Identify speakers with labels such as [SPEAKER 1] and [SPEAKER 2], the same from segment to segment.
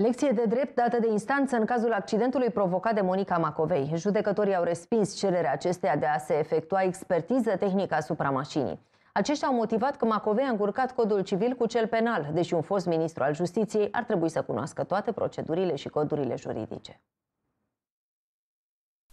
[SPEAKER 1] Lecție de drept dată de instanță în cazul accidentului provocat de Monica Macovei. Judecătorii au respins cererea acesteia de a se efectua expertiză tehnică asupra mașinii. Aceștia au motivat că Macovei a încurcat codul civil cu cel penal, deși un fost ministru al justiției ar trebui să cunoască toate procedurile și codurile juridice.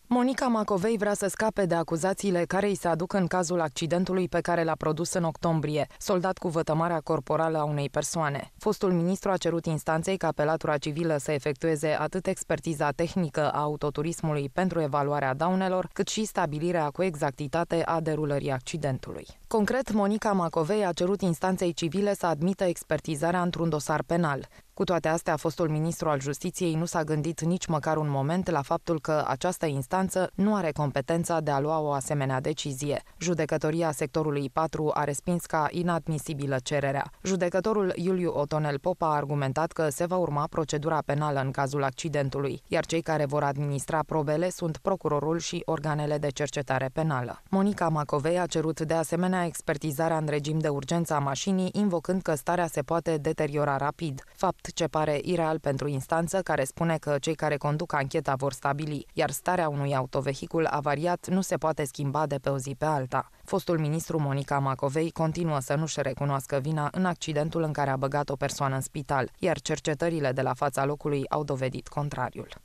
[SPEAKER 2] Monica Macovei vrea să scape de acuzațiile care îi se aduc în cazul accidentului pe care l-a produs în octombrie, soldat cu vătămarea corporală a unei persoane. Fostul ministru a cerut instanței ca apelatura civilă să efectueze atât expertiza tehnică a autoturismului pentru evaluarea daunelor, cât și stabilirea cu exactitate a derulării accidentului. Concret, Monica Macovei a cerut instanței civile să admită expertizarea într-un dosar penal. Cu toate astea, fostul ministru al justiției nu s-a gândit nici măcar un moment la faptul că această instanță nu are competența de a lua o asemenea decizie. Judecătoria sectorului 4 a respins ca inadmisibilă cererea. Judecătorul Iuliu Otonel Pop a argumentat că se va urma procedura penală în cazul accidentului, iar cei care vor administra probele sunt procurorul și organele de cercetare penală. Monica Macovei a cerut de asemenea expertizarea în regim de urgență a mașinii, invocând că starea se poate deteriora rapid, fapt fapt ce pare ireal pentru instanță, care spune că cei care conduc ancheta vor stabili, iar starea unui autovehicul avariat nu se poate schimba de pe o zi pe alta. Fostul ministru Monica Macovei continuă să nu-și recunoască vina în accidentul în care a băgat o persoană în spital, iar cercetările de la fața locului au dovedit contrariul.